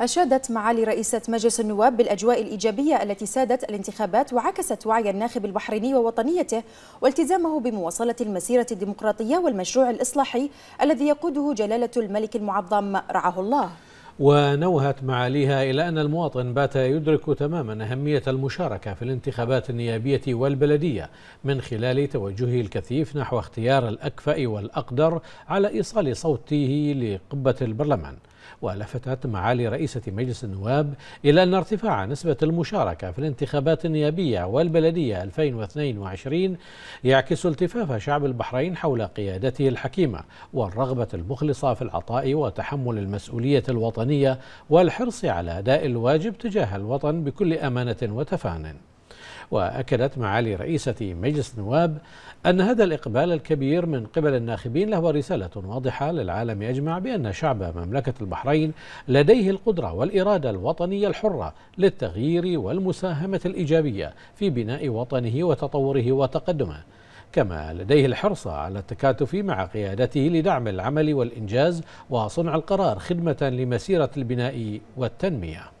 أشادت معالي رئيسة مجلس النواب بالأجواء الإيجابية التي سادت الانتخابات وعكست وعي الناخب البحريني ووطنيته والتزامه بمواصلة المسيرة الديمقراطية والمشروع الإصلاحي الذي يقوده جلالة الملك المعظم رعاه الله ونوهت معاليها إلى أن المواطن بات يدرك تماما أهمية المشاركة في الانتخابات النيابية والبلدية من خلال توجهه الكثيف نحو اختيار الأكفأ والأقدر على إيصال صوته لقبة البرلمان ولفتت معالي رئيسة مجلس النواب إلى أن ارتفاع نسبة المشاركة في الانتخابات النيابية والبلدية 2022 يعكس التفاف شعب البحرين حول قيادته الحكيمة والرغبة المخلصة في العطاء وتحمل المسؤولية الوطنية الوطنية والحرص على أداء الواجب تجاه الوطن بكل أمانة وتفان وأكدت معالي رئيسة مجلس النواب أن هذا الإقبال الكبير من قبل الناخبين له رسالة واضحة للعالم أجمع بأن شعب مملكة البحرين لديه القدرة والإرادة الوطنية الحرة للتغيير والمساهمة الإيجابية في بناء وطنه وتطوره وتقدمه كما لديه الحرص على التكاتف مع قيادته لدعم العمل والإنجاز وصنع القرار خدمة لمسيرة البناء والتنمية